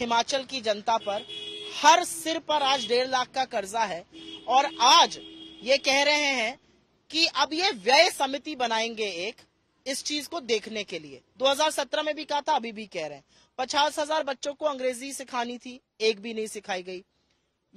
हिमाचल की जनता पर हर सिर पर आज डेढ़ लाख का कर्जा है और आज ये कह रहे हैं कि अब ये व्यय समिति बनाएंगे एक इस चीज को देखने के लिए 2017 में भी कहा था अभी भी कह रहे हैं पचास हजार बच्चों को अंग्रेजी सिखानी थी एक भी नहीं सिखाई गई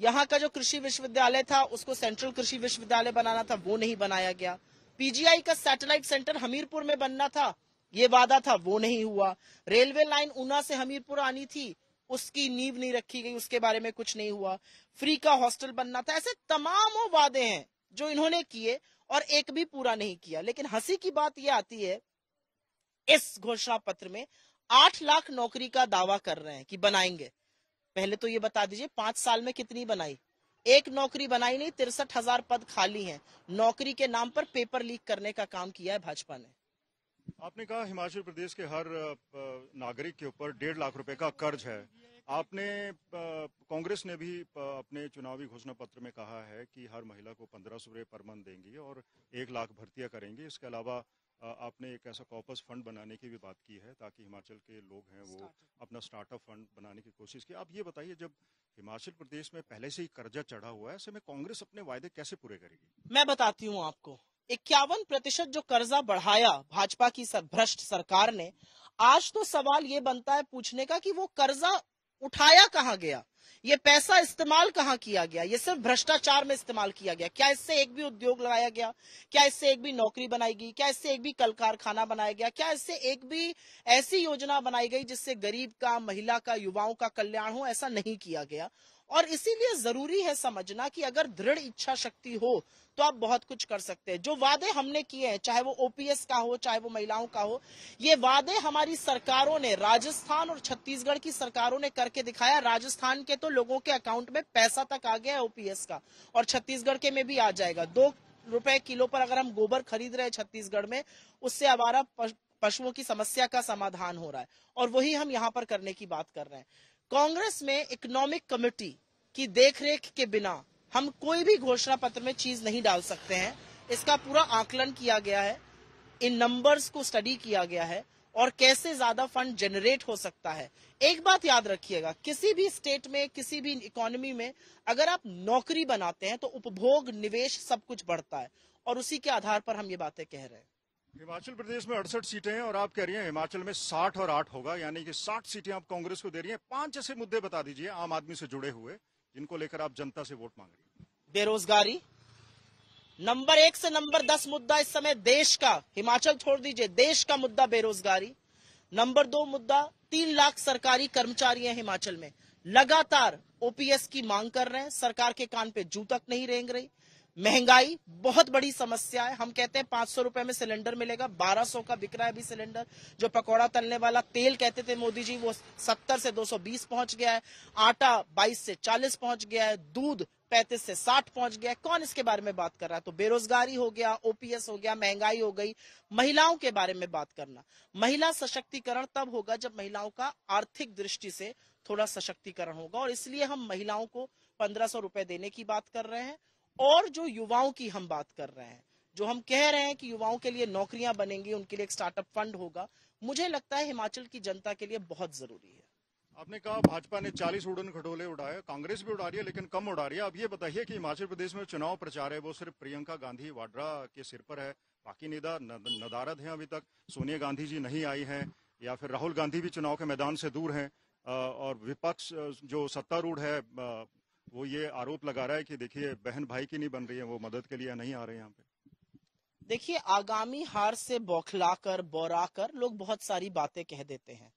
यहाँ का जो कृषि विश्वविद्यालय था उसको सेंट्रल कृषि विश्वविद्यालय बनाना था वो नहीं बनाया गया पीजीआई का सैटेलाइट सेंटर हमीरपुर में बनना था ये वादा था वो नहीं हुआ रेलवे लाइन ऊना से हमीरपुर आनी थी उसकी नींव नहीं रखी गई उसके बारे में कुछ नहीं हुआ फ्री का हॉस्टल बनना था ऐसे तमाम वादे हैं जो इन्होंने किए और एक भी पूरा नहीं किया लेकिन हंसी की बात यह आती है इस घोषणा पत्र में आठ लाख नौकरी का दावा कर रहे हैं कि बनाएंगे पहले तो ये बता दीजिए पांच साल में कितनी बनाई एक नौकरी बनाई नहीं तिरसठ हजार पद खाली हैं नौकरी के नाम पर पेपर लीक करने का काम किया है भाजपा ने आपने कहा हिमाचल प्रदेश के हर नागरिक के ऊपर डेढ़ लाख रुपए का कर्ज है आपने कांग्रेस ने भी अपने चुनावी घोषणा पत्र में कहा है कि हर महिला को पंद्रह सौ रुपये पर मंथ देंगी और एक लाख भर्तियां करेंगी इसके अलावा आपने एक ऐसा कॉपस फंड बनाने की भी बात की है ताकि हिमाचल के लोग हैं वो अपना स्टार्टअप फंड बनाने की कोशिश की आप ये बताइए जब हिमाचल प्रदेश में पहले से ही कर्जा चढ़ा हुआ है ऐसे में कांग्रेस अपने वायदे कैसे पूरे करेगी मैं बताती हूँ आपको इक्यावन प्रतिशत जो कर्जा बढ़ाया भाजपा की सर, भ्रष्ट सरकार ने आज तो सवाल ये बनता है पूछने का कि वो कर्जा उठाया कहा गया ये पैसा इस्तेमाल कहाँ किया गया ये सिर्फ भ्रष्टाचार में इस्तेमाल किया गया क्या इससे एक भी उद्योग लगाया गया क्या इससे एक भी नौकरी बनाई गई क्या इससे एक भी कल कारखाना बनाया गया क्या इससे एक भी ऐसी योजना बनाई गई जिससे गरीब का महिला का युवाओं का कल्याण हो ऐसा नहीं किया गया और इसीलिए जरूरी है समझना कि अगर दृढ़ इच्छा शक्ति हो तो आप बहुत कुछ कर सकते हैं जो वादे हमने किए हैं चाहे वो ओपीएस का हो चाहे वो महिलाओं का हो ये वादे हमारी सरकारों ने राजस्थान और छत्तीसगढ़ की सरकारों ने करके दिखाया राजस्थान के तो लोगों के अकाउंट में पैसा तक आ गया है ओपीएस का और छत्तीसगढ़ के में भी आ जाएगा दो रुपए किलो पर अगर हम गोबर खरीद रहे हैं छत्तीसगढ़ में उससे हमारा पशुओं की समस्या का समाधान हो रहा है और वही हम यहाँ पर करने की बात कर रहे हैं कांग्रेस में इकोनॉमिक कमेटी कि देखरेख के बिना हम कोई भी घोषणा पत्र में चीज नहीं डाल सकते हैं इसका पूरा आकलन किया गया है इन नंबर्स को स्टडी किया गया है और कैसे ज्यादा फंड जनरेट हो सकता है एक बात याद रखिएगा किसी भी स्टेट में किसी भी इकोनॉमी में अगर आप नौकरी बनाते हैं तो उपभोग निवेश सब कुछ बढ़ता है और उसी के आधार पर हम ये बातें कह रहे हैं हिमाचल प्रदेश में अड़सठ सीटें हैं और आप कह रही हैं हिमाचल में साठ और आठ होगा यानी कि साठ सीटें आप कांग्रेस को दे रही हैं पांच ऐसे मुद्दे बता दीजिए आम आदमी से जुड़े हुए जिनको लेकर आप जनता से वोट मांग रहे हैं बेरोजगारी नंबर एक से नंबर दस मुद्दा इस समय देश का हिमाचल छोड़ दीजिए देश का मुद्दा बेरोजगारी नंबर दो मुद्दा तीन लाख सरकारी कर्मचारी हैं हिमाचल में लगातार ओपीएस की मांग कर रहे हैं सरकार के कान पे जू तक नहीं रेंग रही महंगाई बहुत बड़ी समस्या है हम कहते हैं पांच सौ रुपए में सिलेंडर मिलेगा बारह सौ का बिक रहा है अभी सिलेंडर जो पकौड़ा तलने वाला तेल कहते थे मोदी जी वो सत्तर से दो सौ बीस पहुंच गया है आटा बाईस से चालीस पहुंच गया है दूध पैंतीस से साठ पहुंच गया है कौन इसके बारे में बात कर रहा है तो बेरोजगारी हो गया ओपीएस हो गया महंगाई हो गई महिलाओं के बारे में बात करना महिला सशक्तिकरण तब होगा जब महिलाओं का आर्थिक दृष्टि से थोड़ा सशक्तिकरण होगा और इसलिए हम महिलाओं को पंद्रह सौ रुपए देने की बात कर रहे हैं और जो युवाओं की हम बात कर रहे हैं जो हम कह रहे हैं कि युवाओं के लिए नौकरियां बनेंगी उनके लिए एक स्टार्टअप फंड होगा मुझे लगता है हिमाचल की जनता के लिए बहुत जरूरी है आपने कहा भाजपा ने 40 उड़न खटोले उड़ाए कांग्रेस भी उड़ा रही है लेकिन कम उड़ा रही है अब ये बताइए कि हिमाचल प्रदेश में चुनाव प्रचार है वो सिर्फ प्रियंका गांधी वाड्रा के सिर पर है बाकी नेता नदारद हैं अभी तक सोनिया गांधी जी नहीं आई हैं या फिर राहुल गांधी भी चुनाव के मैदान से दूर है और विपक्ष जो सत्तारूढ़ है वो ये आरोप लगा रहा है कि देखिए बहन भाई की नहीं बन रही है वो मदद के लिए नहीं आ रहे हैं यहाँ पे देखिए आगामी हार से बौखलाकर बौराकर लोग बहुत सारी बातें कह देते हैं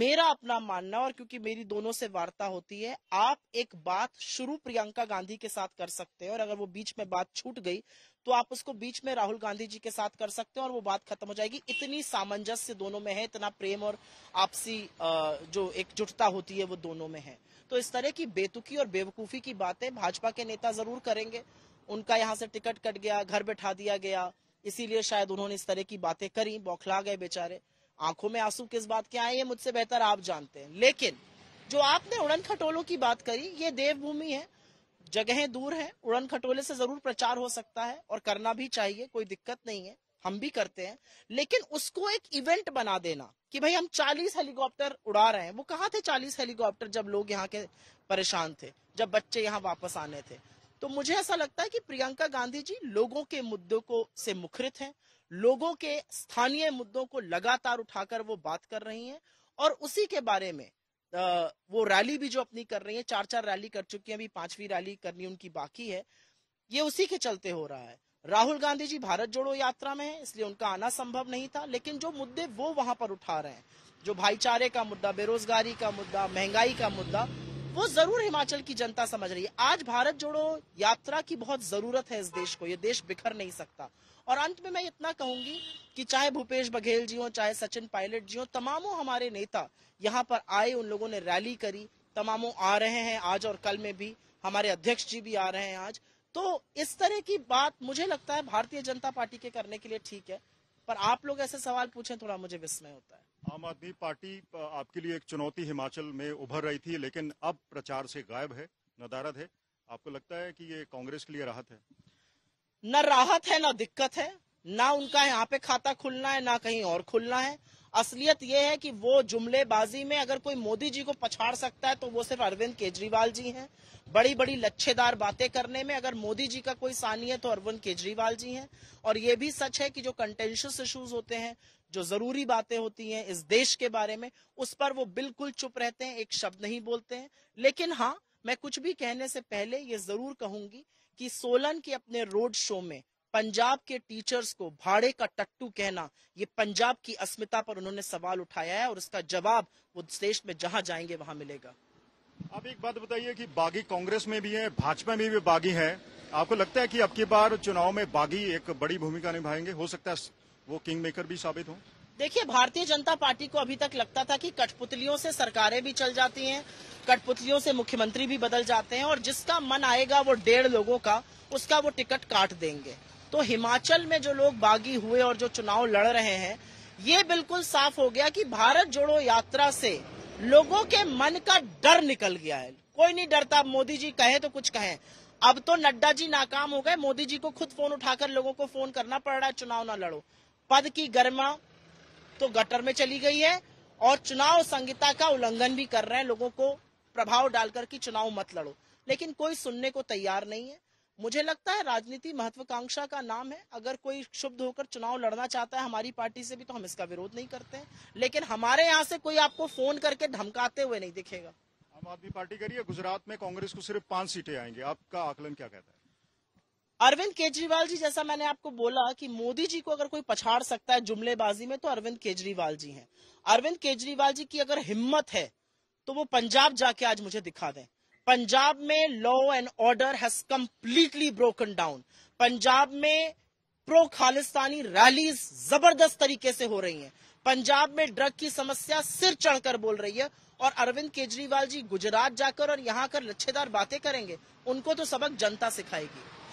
मेरा अपना मानना और क्योंकि मेरी दोनों से वार्ता होती है आप एक बात शुरू प्रियंका गांधी के साथ कर सकते हैं और अगर वो बीच में बात छूट गई तो आप उसको बीच में राहुल गांधी जी के साथ कर सकते हैं और वो बात खत्म हो जाएगी इतनी सामंजस्य दोनों में है इतना प्रेम और आपसी जो एकजुटता होती है वो दोनों में है तो इस तरह की बेतुकी और बेवकूफी की बातें भाजपा के नेता जरूर करेंगे उनका यहाँ से टिकट कट गया घर बैठा दिया गया इसीलिए शायद उन्होंने इस तरह की बातें करी बौखला गए बेचारे आंखों में आंसू किस बात के आए ये मुझसे बेहतर आप जानते हैं लेकिन जो आपने उड़न खटोलों की बात करी ये देवभूमि है जगहें दूर हैं उड़न खटोले से जरूर प्रचार हो सकता है और करना भी चाहिए कोई दिक्कत नहीं है हम भी करते हैं लेकिन उसको एक इवेंट बना देना कि भाई हम 40 हेलीकॉप्टर उड़ा रहे हैं वो कहाँ थे 40 हेलीकॉप्टर जब लोग यहाँ के परेशान थे जब बच्चे यहाँ वापस आने थे तो मुझे ऐसा लगता है कि प्रियंका गांधी जी लोगों के मुद्दों को से मुखरित हैं लोगों के स्थानीय मुद्दों को लगातार उठाकर वो बात कर रही हैं और उसी के बारे में वो रैली भी जो अपनी कर रही है चार चार रैली कर चुकी है अभी पांचवी रैली करनी उनकी बाकी है ये उसी के चलते हो रहा है राहुल गांधी जी भारत जोड़ो यात्रा में है इसलिए उनका आना संभव नहीं था लेकिन जो मुद्दे वो वहां पर उठा रहे हैं जो भाईचारे का मुद्दा बेरोजगारी का मुद्दा महंगाई का मुद्दा वो जरूर हिमाचल की जनता समझ रही है आज भारत जोड़ो यात्रा की बहुत जरूरत है इस देश को ये देश बिखर नहीं सकता और अंत में मैं इतना कहूंगी कि चाहे भूपेश बघेल जी हो चाहे सचिन पायलट जी हो तमामों हमारे नेता यहाँ पर आए उन लोगों ने रैली करी तमामों आ रहे हैं आज और कल में भी हमारे अध्यक्ष जी भी आ रहे हैं आज तो इस तरह की बात मुझे लगता है भारतीय जनता पार्टी के करने के लिए ठीक है पर आप लोग ऐसे सवाल पूछें थोड़ा मुझे विस्मय होता है आम आदमी पार्टी आपके लिए एक चुनौती हिमाचल में उभर रही थी लेकिन अब प्रचार से गायब है नदारद है आपको लगता है कि ये कांग्रेस के लिए राहत है न राहत है न दिक्कत है ना उनका यहाँ पे खाता खुलना है ना कहीं और खुलना है असलियत यह है कि वो जुमलेबाजी में अगर कोई मोदी जी को पछाड़ सकता है तो वो सिर्फ अरविंद केजरीवाल जी हैं बड़ी बड़ी लच्छेदार बातें करने में अगर मोदी जी का कोई सानी है तो अरविंद केजरीवाल जी हैं और ये भी सच है कि जो कंटेंशियस इश्यूज होते हैं जो जरूरी बातें होती हैं इस देश के बारे में उस पर वो बिल्कुल चुप रहते हैं एक शब्द नहीं बोलते हैं लेकिन हाँ मैं कुछ भी कहने से पहले ये जरूर कहूंगी कि सोलन के अपने रोड शो में पंजाब के टीचर्स को भाड़े का टट्टू कहना ये पंजाब की अस्मिता पर उन्होंने सवाल उठाया है और उसका जवाब वो देश में जहां जाएंगे वहां मिलेगा आप एक बात बताइए कि बागी कांग्रेस में भी है भाजपा में भी बागी है आपको लगता है कि अब की बार चुनाव में बागी एक बड़ी भूमिका निभाएंगे हो सकता है वो किंग मेकर भी साबित हो देखिए भारतीय जनता पार्टी को अभी तक लगता था कि कठपुतलियों से सरकारें भी चल जाती हैं कठपुतलियों से मुख्यमंत्री भी बदल जाते हैं और जिसका मन आएगा वो डेढ़ लोगों का उसका वो टिकट काट देंगे तो हिमाचल में जो लोग बागी हुए और जो चुनाव लड़ रहे हैं ये बिल्कुल साफ हो गया कि भारत जोड़ो यात्रा से लोगों के मन का डर निकल गया है कोई नहीं डरता मोदी जी कहे तो कुछ कहें अब तो नड्डा जी नाकाम हो गए मोदी जी को खुद फोन उठाकर लोगों को फोन करना पड़ रहा है चुनाव ना लड़ो पद की गर्मा तो गटर में चली गई है और चुनाव संहिता का उल्लंघन भी कर रहे हैं लोगों को प्रभाव डालकर कि चुनाव मत लड़ो लेकिन कोई सुनने को तैयार नहीं है मुझे लगता है राजनीति महत्वाकांक्षा का नाम है अगर कोई शुभ होकर चुनाव लड़ना चाहता है हमारी पार्टी से भी तो हम इसका विरोध नहीं करते हैं लेकिन हमारे यहाँ से कोई आपको फोन करके धमकाते हुए नहीं दिखेगा आम आदमी पार्टी करिए गुजरात में कांग्रेस को सिर्फ पांच सीटें आएंगे आपका आकलन क्या कहता है अरविंद केजरीवाल जी जैसा मैंने आपको बोला कि मोदी जी को अगर कोई पछाड़ सकता है जुमलेबाजी में तो अरविंद केजरीवाल जी हैं अरविंद केजरीवाल जी की अगर हिम्मत है तो वो पंजाब जाके आज मुझे दिखा दें पंजाब में law and order has completely broken down Punjab में प्रो खालिस्तानी रैलीज जबरदस्त तरीके से हो रही हैं पंजाब में ड्रग की समस्या सिर चढ़कर बोल रही है और अरविंद केजरीवाल जी गुजरात जाकर और यहाँ कर लच्छेदार बातें करेंगे उनको तो सबक जनता सिखाएगी